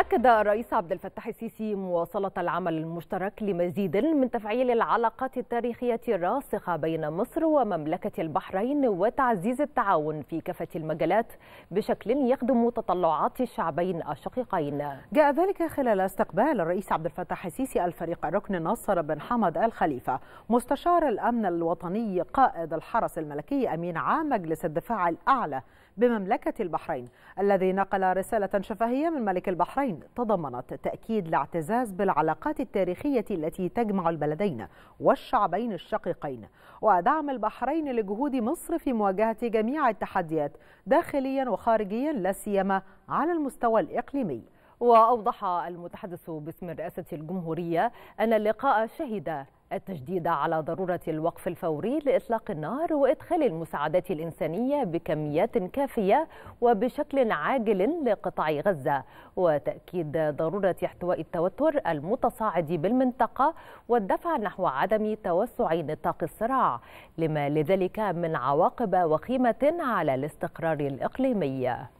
أكد الرئيس عبد الفتاح السيسي مواصلة العمل المشترك لمزيد من تفعيل العلاقات التاريخية الراسخة بين مصر ومملكة البحرين وتعزيز التعاون في كافة المجالات بشكل يخدم تطلعات الشعبين الشقيقين. جاء ذلك خلال استقبال الرئيس عبد الفتاح السيسي الفريق الركن ناصر بن حمد الخليفة مستشار الأمن الوطني قائد الحرس الملكي أمين عام مجلس الدفاع الأعلى بمملكة البحرين الذي نقل رسالة شفهية من ملك البحرين البلدين تضمنت تأكيد الاعتزاز بالعلاقات التاريخية التي تجمع البلدين والشعبين الشقيقين ودعم البحرين لجهود مصر في مواجهة جميع التحديات داخليا وخارجيا لا سيما على المستوى الإقليمي وأوضح المتحدث باسم رئاسة الجمهورية أن اللقاء شهد التشديد على ضرورة الوقف الفوري لإطلاق النار وإدخال المساعدات الإنسانية بكميات كافية وبشكل عاجل لقطاع غزة وتأكيد ضرورة احتواء التوتر المتصاعد بالمنطقة والدفع نحو عدم توسع نطاق الصراع لما لذلك من عواقب وخيمة على الاستقرار الإقليمي